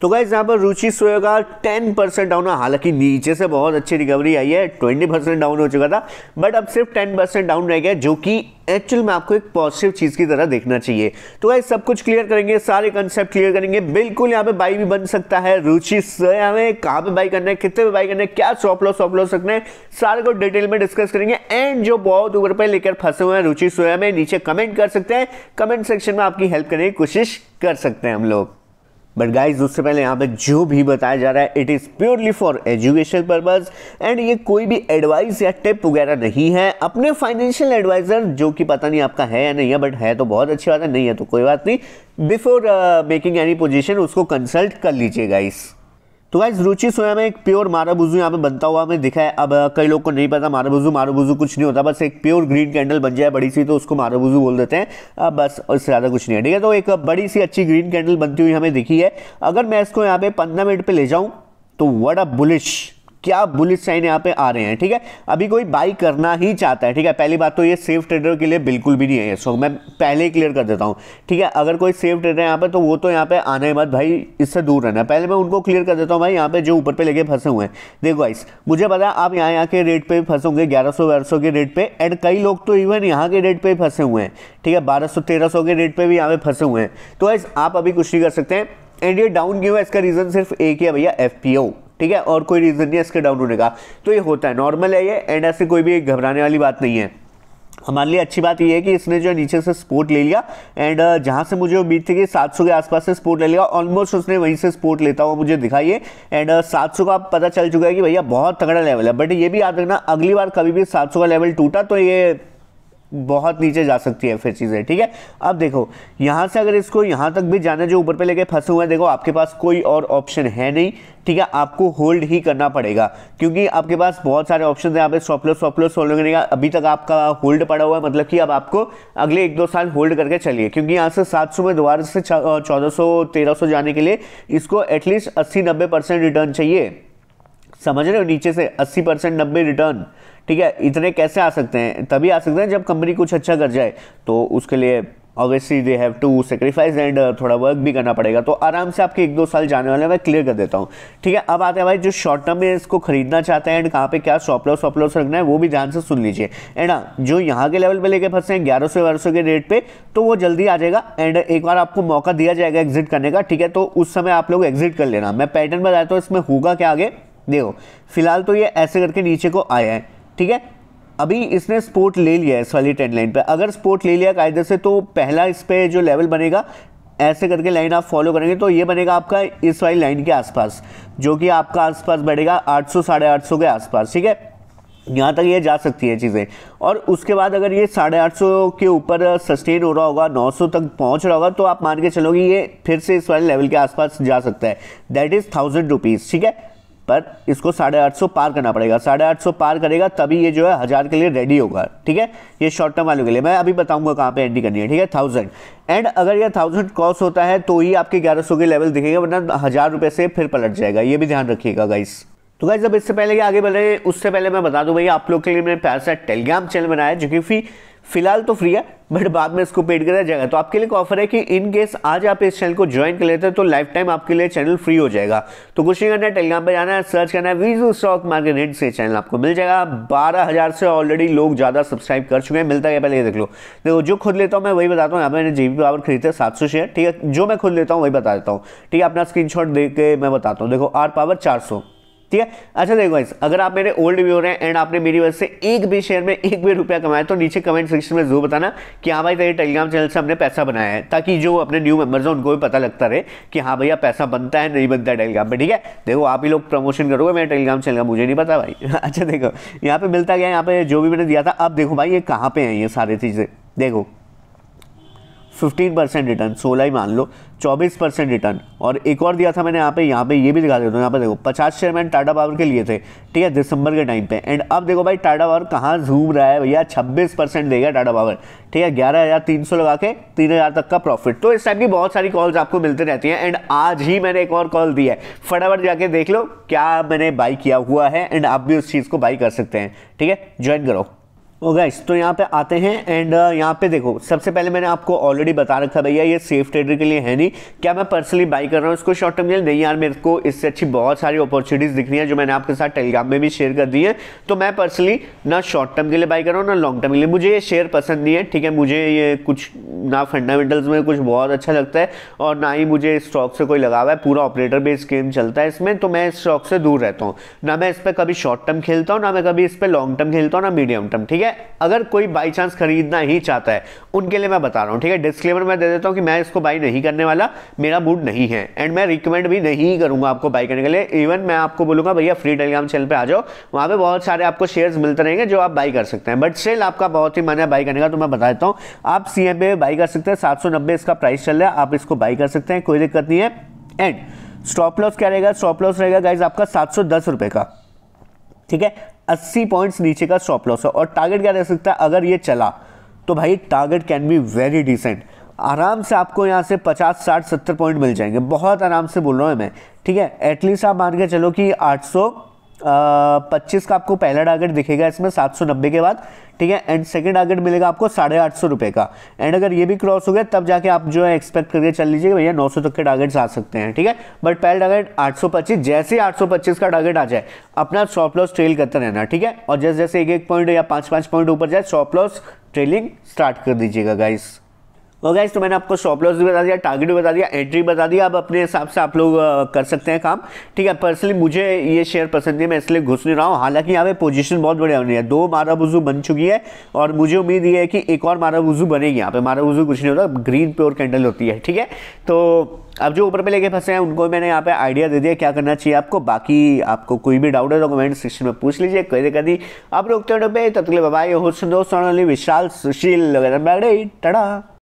तो गाइज यहाँ पर रुचि सोया का टेन परसेंट डाउन हालांकि नीचे से बहुत अच्छी रिकवरी आई है ट्वेंटी परसेंट डाउन हो चुका था बट अब सिर्फ टेन परसेंट डाउन रह गया जो कि एक्चुअल में आपको एक पॉजिटिव चीज़ की तरह देखना चाहिए तो गाइज सब कुछ क्लियर करेंगे सारे कंसेप्ट क्लियर करेंगे बिल्कुल यहाँ पे बाई भी बन सकता है रुचि सोया में कहाँ पे बाई करना है कितने पे बाई करना है क्या सॉप लो सॉप लो रखना है सारे को डिटेल में डिस्कस करेंगे एंड जो बहुत ऊपर पर लेकर फंसे हुए हैं रुचि सोया में नीचे कमेंट कर सकते हैं कमेंट सेक्शन में आपकी हेल्प करने की कोशिश कर सकते हैं हम लोग बट गाइज उससे पहले यहाँ पे जो भी बताया जा रहा है it is purely for education purpose and ये कोई भी एडवाइस या टिप वगैरह नहीं है अपने फाइनेंशियल एडवाइज़र जो कि पता नहीं आपका है या नहीं है बट है तो बहुत अच्छी बात है नहीं है तो कोई बात नहीं बिफोर मेकिंग एनी पोजिशन उसको कंसल्ट कर लीजिए गाइज तो गाइज रुचि सोया में एक प्योर माराबुजू यहाँ पे बनता हुआ हमें दिखा है अब कई लोग को नहीं पता माराबुजू माराबुजू कुछ नहीं होता बस एक प्योर ग्रीन कैंडल बन जाए बड़ी सी तो उसको माराबुजू बोल देते हैं अब बस उससे ज़्यादा कुछ नहीं है ठीक है तो एक बड़ी सी अच्छी ग्रीन कैंडल बनती हुई हमें दिखी है अगर मैं इसको यहाँ पे पंद्रह मिनट पर ले जाऊँ तो वट अ बुलिश क्या बुलिस साइन यहाँ पे आ रहे हैं ठीक है अभी कोई बाई करना ही चाहता है ठीक है पहली बात तो ये सेफ ट्रेडर के लिए बिल्कुल भी नहीं है सो मैं पहले ही क्लियर कर देता हूँ ठीक है अगर कोई सेफ ट्रेडर यहाँ पे तो वो तो यहाँ पे आने ही मत भाई इससे दूर रहना पहले मैं उनको क्लियर कर देता हूँ भाई यहाँ पे जो ऊपर पे लेके फंसे हुए हैं देखो आइस मुझे पता आप यहाँ यहाँ के रेट पर फंसोगे ग्यारह सौ बारह सौ के रेट पर एंड कई लोग तो इवन यहाँ के रेट पर फंसे हुए हैं ठीक है बारह सौ तेरह सौ के रेट पर भी यहाँ पे फंसे हुए हैं तो आइस आप अभी कुछ नहीं कर सकते हैं एंड ये डाउन क्यों है इसका रीज़न सिर्फ एक ही है भैया एफ पी ओ ठीक है और कोई रीज़न नहीं है इसके डाउन होने का तो ये होता है नॉर्मल है ये एंड ऐसे कोई भी घबराने वाली बात नहीं है हमारे लिए अच्छी बात यह है कि इसने जो नीचे से स्पोर्ट ले लिया एंड जहाँ से मुझे उम्मीद थी कि 700 के आसपास से स्पोर्ट ले लिया ऑलमोस्ट उसने वहीं से स्पोर्ट लेता हुआ मुझे दिखाई है एंड 700 का पता चल चुका है कि भैया बहुत तगड़ा लेवल है बट ये भी याद रखना अगली बार कभी भी 700 का लेवल टूटा तो ये बहुत नीचे जा सकती है फिर चीज़ें ठीक है अब देखो यहाँ से अगर इसको यहाँ तक भी जाना जो ऊपर पे लेके फंसे हुए हैं देखो आपके पास कोई और ऑप्शन है नहीं ठीक है आपको होल्ड ही करना पड़ेगा क्योंकि आपके पास बहुत सारे ऑप्शन हैं यहाँ पे सॉपलो सॉपलो सोलो करने का अभी तक आपका होल्ड पड़ा हुआ है मतलब कि अब आपको अगले एक दो साल होल्ड करके चलिए क्योंकि यहाँ से सौ में दोबारा से चौदह सौ तेरह सौ जाने के लिए इसको एटलीस्ट अस्सी नब्बे परसेंट रिटर्न चाहिए समझ रहे हो नीचे से अस्सी परसेंट नब्बे रिटर्न ठीक है इतने कैसे आ सकते हैं तभी आ सकते हैं जब कंपनी कुछ अच्छा कर जाए तो उसके लिए obviously they have to sacrifice and थोड़ा वर्क भी करना पड़ेगा तो आराम से आपके एक दो साल जाने वाले मैं क्लियर कर देता हूँ ठीक है अब आते हैं भाई जो शॉर्ट टर्म में इसको खरीदना चाहते हैं एंड कहाँ पे क्या शॉप लॉस लॉस रखना है वो भी ध्यान से सुन लीजिए एंड हाँ जो यहाँ के लेवल पे लेके फंसे हैं ग्यारह सौ बारह सौ के रेट पे तो वो जल्दी आ जाएगा एंड एक बार आपको मौका दिया जाएगा एग्जिट करने का ठीक है तो उस समय आप लोग एग्जिट कर लेना मैं पैटर्न बताता हूँ इसमें होगा क्या आगे देखो फिलहाल तो ये ऐसे करके नीचे को आया है ठीक है अभी इसने स्पोर्ट ले लिया है इस वाली टेन लाइन पर अगर स्पोर्ट ले लिया कायदे से तो पहला इस पर जो लेवल बनेगा ऐसे करके लाइन आप फॉलो करेंगे तो ये बनेगा आपका इस वाली लाइन के आसपास जो कि आपका आसपास बढ़ेगा 800 साढ़े आठ के आसपास ठीक है यहाँ तक ये जा सकती है चीज़ें और उसके बाद अगर ये साढ़े आठ सौ के ऊपर सस्टेन हो रहा होगा 900 तक पहुँच रहा होगा तो आप मान के चलोगे ये फिर से इस वाले लेवल के आसपास जा सकता है दैट इज़ थाउजेंड रुपीज़ ठीक है पर इसको साढ़े आठ सौ पार करना पड़ेगा साढ़े आठ सौ पार करेगा तभी ये जो है हज़ार के लिए रेडी होगा ठीक है ये शॉर्ट टर्म वालों के लिए मैं अभी बताऊंगा कहाँ पे एंट्री करनी है ठीक है थाउजेंड एंड अगर ये थाउजेंड क्रॉस होता है तो ही आपके ग्यारह सौ के लेवल दिखेगा वरना हज़ार रुपये से फिर पलट जाएगा ये भी ध्यान रखिएगा गाइस तो गाइज अब इससे पहले कि आगे बढ़े उससे पहले मैं बता दूँ भाई आप लोग के लिए मैंने पैसा टेलीग्राम चैनल बनाया जो कि फ्री फिलहाल तो फ्री है बट बाद में इसको पेड करा जाएगा तो आपके लिए ऑफर है कि इन केस आज आप इस चैनल को ज्वाइन कर लेते हैं तो लाइफ टाइम आपके लिए चैनल फ्री हो जाएगा तो कुछ नहीं करना है टेलीग्राम पर जाना है सर्च करना है वीजू स्टॉक मार्केट हिट से चैनल आपको मिल जाएगा बारह हज़ार से ऑलरेडी लोग ज़्यादा सब्सक्राइब कर चुके हैं मिलता है पहले ये देख लो देखो जो खुद लेता हूँ मैं वही बताता हूँ यहाँ मैंने जी पावर खरीदते सात सौ शेयर ठीक है जो मैं खुद लेता हूँ वही बता देता हूँ ठीक है अपना स्क्रीन देख के मैं बताता हूँ देखो आर पावर चार ठीक है अच्छा देखो गाइस अगर आप मेरे ओल्ड व्यूअर हैं एंड आपने मेरी वजह से एक भी शेयर में एक भी रुपया कमाया तो नीचे कमेंट सेक्शन में जरूर बताना कि हाँ भाई तेरे टेलीग्राम चैनल से हमने पैसा बनाया है ताकि जो अपने न्यू मेंबर्स हैं उनको भी पता लगता रहे कि हाँ भैया पैसा बनता है नहीं बनता है टेलीग्राम पर ठीक है देखो आप ही लोग प्रमोशन करोगे मेरे टेलीग्राम चैनल का मुझे नहीं पता भाई अच्छा देखो यहाँ पर मिलता गया यहाँ पर जो भी मैंने दिया था अब देखो भाई ये कहाँ पर हैं ये सारी चीज़ें देखो फिफ्टीन परसेंट रिटर्न सोलह ही मान लो चौबीस परसेंट रिटर्न और एक और दिया था मैंने यहाँ पे यहाँ पे ये भी दिखा देता हूँ यहाँ पे देखो पचास शेयर मैंने टाटा पावर के लिए थे ठीक है दिसंबर के टाइम पे एंड अब देखो भाई टाटा पावर कहाँ झूम रहा है भैया छब्बीस परसेंट देगा टाटा पावर ठीक है ग्यारह हज़ार तीन सौ लगा के तीन हज़ार तक का प्रॉफिट तो इस टाइप की बहुत सारी कॉल्स आपको मिलते रहती हैं एंड आज ही मैंने एक और कॉल दी है फटाफट जाके देख लो क्या मैंने बाई किया हुआ है एंड आप भी उस चीज़ को बाई कर सकते हैं ठीक है ज्वाइन करो ओ oh, गाइस तो यहाँ पे आते हैं एंड uh, यहाँ पे देखो सबसे पहले मैंने आपको ऑलरेडी बता रखा भैया ये सेफ ट्रेडर के लिए है नहीं क्या मैं पर्सनली बाई कर रहा हूँ इसको शॉर्ट टर्म के लिए नहीं यार मेरे को इससे अच्छी बहुत सारी अपॉर्चुनिटीज़ दिख रही हैं जो मैंने आपके साथ टेलीग्राम में भी शेयर कर दी है तो मैं पर्सनली ना शॉर्ट टर्म के लिए बाई कर रहा हूँ ना लॉन्ग टर्म के लिए मुझे ये शेयर पसंद नहीं है ठीक है मुझे ये कुछ ना फंडामेंटल्स में कुछ बहुत अच्छा लगता है और ना ही मुझे स्टॉक से कोई लगा हुआ है पूरा ऑपरेटर बेस गेम चलता है इसमें तो मैं स्टॉक से दूर रहता हूँ ना मैं इस पर कभी शॉर्ट टर्म खेलता हूँ ना मैं कभी इस पर लॉन्ग टर्म खेलता हूँ ना मीडियम टर्म ठीक है है अगर कोई बाई चांस खरीदना ही चाहता है उनके लिए मैं बता रहा हूँ ठीक है डिस्क्लेमर मैं दे देता हूँ कि मैं इसको बाई नहीं करने वाला मेरा मूड नहीं है एंड मैं रिकमेंड भी नहीं करूँगा आपको बाई करने के लिए इवन मैं आपको बोलूँगा भैया फ्री टेलीग्राम चैनल पर आ जाओ वहाँ पर बहुत सारे आपको शेयर्स मिलते रहेंगे जो आप बाई कर सकते हैं बट सेल आपका बहुत ही मन है बाई करने का तो मैं बता देता हूँ आप सी एम बाई कर सकते हैं सात इसका प्राइस चल रहा है आप इसको बाई कर सकते हैं कोई दिक्कत नहीं है एंड स्टॉप लॉस क्या रहेगा स्टॉप लॉस रहेगा गाइज आपका सात सौ दस रुपये का ठीक है अस्सी पॉइंट्स नीचे का स्टॉप लॉस है और टारगेट क्या रह सकता है अगर ये चला तो भाई target can be very decent आराम से आपको यहाँ से 50, 60, 70 पॉइंट मिल जाएंगे बहुत आराम से बोल रहा हूँ मैं ठीक है एटलीस्ट आप मान के चलो कि 800 पच्चीस का आपको पहला टारगेट दिखेगा इसमें सात सौ नब्बे के बाद ठीक है एंड सेकंड टारगेट मिलेगा आपको साढ़े आठ सौ रुपये का एंड अगर ये भी क्रॉस हो गया तब जाके आप जो है एक्सपेक्ट करके चल लीजिए भैया नौ सौ तक के टारगेट्स आ सकते हैं ठीक है बट पहला टारगेट आठ सौ पच्चीस जैसे ही आठ सौ पच्चीस का टारगेट आ जाए अपना शॉप लॉस ट्रेल करते रहना ठीक है और जैसे जैसे एक एक पॉइंट या पाँच पाँच पॉइंट ऊपर जाए शॉप लॉस ट्रेलिंग स्टार्ट कर दीजिएगा गाइस और गैस तो मैंने आपको शॉप लॉस भी बता दिया टारगेट भी बता दिया एंट्री बता दिया अब अपने हिसाब से आप लोग कर सकते हैं काम ठीक है पर्सनली मुझे ये शेयर पसंद नहीं है मैं इसलिए घुस नहीं रहा हूँ हालांकि यहाँ पे पोजीशन बहुत बढ़िया बनी है दो मारा वजू बन चुकी है और मुझे उम्मीद ये है कि एक और मारा वजू बनेगी यहाँ पे मारा वजू कुछ नहीं होता ग्रीन प्योर कैंडल होती है ठीक है तो अब जो ऊपर पे लेके फंसे हैं उनको मैंने यहाँ पे आइडिया दे दिया क्या करना चाहिए आपको बाकी आपको कोई भी डाउट है तो कमेंट सेक्शन में पूछ लीजिए कहीं दिक्कत नहीं आप हो तो पे तब तक हो होस्ट दोस्त विशाल सुशील टड़ा